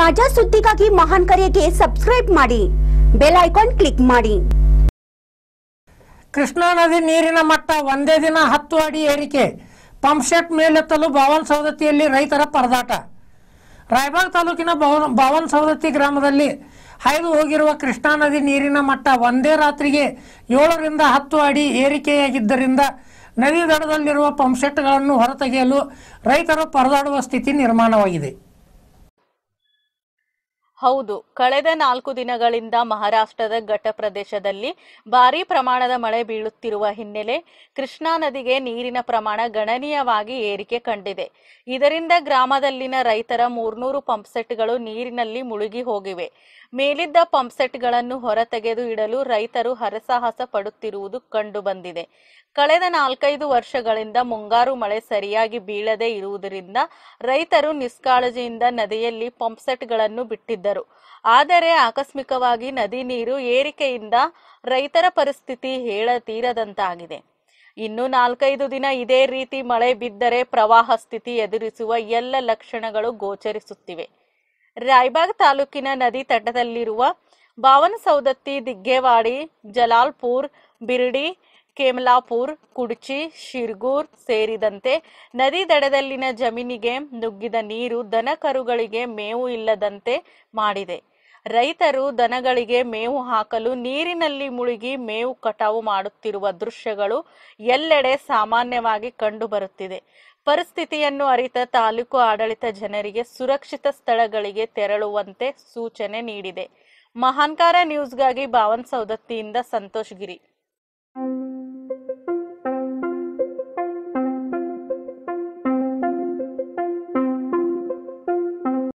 ತಾಜಾ ಸುದ್ದಿಗಾಗಿ ಮಹಾನ್ ಕರೆಗೆ ಸಬ್ಸ್ಕ್ರೈಬ್ ಮಾಡಿ ಬೆಲ್ ಐಕಾನ್ ಕ್ಲಿಕ್ ಮಾಡಿ ಕೃಷ್ಣಾ ನದಿ ನೀರಿನ ಮಟ್ಟ ಒಂದೇ ದಿನ ಹತ್ತು ಅಡಿ ಏರಿಕೆ ಪಂಪ್ಸೆಟ್ ಮೇಲೆತ್ತಲು ಬಾವನ್ ಸವದತ್ತಿಯಲ್ಲಿ ರೈತರ ಪರದಾಟ ರಾಯಬಾಗ್ ತಾಲೂಕಿನ ಬಾವನ್ ಸವದತ್ತಿ ಗ್ರಾಮದಲ್ಲಿ ಹಾಯ್ದು ಹೋಗಿರುವ ಕೃಷ್ಣಾ ನದಿ ನೀರಿನ ಮಟ್ಟ ಒಂದೇ ರಾತ್ರಿಗೆ ಏಳರಿಂದ ಹತ್ತು ಅಡಿ ಏರಿಕೆಯಾಗಿದ್ದರಿಂದ ನದಿ ದಡದಲ್ಲಿರುವ ಪಂಪ್ಸೆಟ್ಗಳನ್ನು ಹೊರತೆಗೆಯಲು ರೈತರು ಪರದಾಡುವ ಸ್ಥಿತಿ ನಿರ್ಮಾಣವಾಗಿದೆ ಹೌದು ಕಳೆದ ನಾಲ್ಕು ದಿನಗಳಿಂದ ಮಹಾರಾಷ್ಟ್ರದ ಘಟ್ಟ ಪ್ರದೇಶದಲ್ಲಿ ಭಾರೀ ಪ್ರಮಾಣದ ಮಳೆ ಬೀಳುತ್ತಿರುವ ಹಿನ್ನೆಲೆ ಕೃಷ್ಣಾ ನದಿಗೆ ನೀರಿನ ಪ್ರಮಾಣ ಗಣನೀಯವಾಗಿ ಏರಿಕೆ ಕಂಡಿದೆ ಇದರಿಂದ ಗ್ರಾಮದಲ್ಲಿನ ರೈತರ ಮೂರ್ನೂರು ಪಂಪ್ಸೆಟ್ಗಳು ನೀರಿನಲ್ಲಿ ಮುಳುಗಿ ಹೋಗಿವೆ ಮೇಲಿದ್ದ ಪಂಪ್ಸೆಟ್ಗಳನ್ನು ಹೊರತೆಗೆದು ಇಡಲು ರೈತರು ಹರಸಾಹಸ ಪಡುತ್ತಿರುವುದು ಕಂಡುಬಂದಿದೆ ಕಳೆದ ನಾಲ್ಕೈದು ವರ್ಷಗಳಿಂದ ಮುಂಗಾರು ಮಳೆ ಸರಿಯಾಗಿ ಬೀಳದೇ ಇರುವುದರಿಂದ ರೈತರು ನಿಷ್ಕಾಳಜಿಯಿಂದ ನದಿಯಲ್ಲಿ ಪಂಪ್ಸೆಟ್ಗಳನ್ನು ಬಿಟ್ಟಿದ್ದರು ಮಾಡಿದ್ದರು ಆದರೆ ಆಕಸ್ಮಿಕವಾಗಿ ನದಿ ನೀರು ಏರಿಕೆಯಿಂದ ರೈತರ ಪರಿಸ್ಥಿತಿ ತೀರದಂತಾಗಿದೆ ಇನ್ನು ನಾಲ್ಕೈದು ದಿನ ಇದೇ ರೀತಿ ಮಳೆ ಬಿದ್ದರೆ ಪ್ರವಾಹ ಸ್ಥಿತಿ ಎದುರಿಸುವ ಎಲ್ಲ ಲಕ್ಷಣಗಳು ಗೋಚರಿಸುತ್ತಿವೆ ರಾಯಬಾಗ್ ತಾಲೂಕಿನ ನದಿ ತಟದಲ್ಲಿರುವ ಬಾವನಸೌದತ್ತಿ ದಿಗ್ಗೇವಾಡಿ ಜಲಾಲ್ಪುರ್ ಬಿರ್ಡಿ ಕೇಮಲಾಪುರ್ ಕುಡ್ಚಿ ಶಿರ್ಗೂರ್ ಸೇರಿದಂತೆ ನದಿ ದಡದಲ್ಲಿನ ಜಮೀನಿಗೆ ನುಗ್ಗಿದ ನೀರು ದನ ಕರುಗಳಿಗೆ ಮೇವು ಇಲ್ಲದಂತೆ ಮಾಡಿದೆ ರೈತರು ದನಗಳಿಗೆ ಮೇವು ಹಾಕಲು ನೀರಿನಲ್ಲಿ ಮುಳುಗಿ ಮೇವು ಕಟಾವು ಮಾಡುತ್ತಿರುವ ದೃಶ್ಯಗಳು ಎಲ್ಲೆಡೆ ಸಾಮಾನ್ಯವಾಗಿ ಕಂಡುಬರುತ್ತಿದೆ ಪರಿಸ್ಥಿತಿಯನ್ನು ಅರಿತ ತಾಲೂಕು ಆಡಳಿತ ಜನರಿಗೆ ಸುರಕ್ಷಿತ ಸ್ಥಳಗಳಿಗೆ ತೆರಳುವಂತೆ ಸೂಚನೆ ನೀಡಿದೆ ಮಹಾನ್ಕಾರ ನ್ಯೂಸ್ಗಾಗಿ ಭಾವನ್ ಸೌದತ್ತಿಯಿಂದ ಸಂತೋಷ್ ಗಿರಿ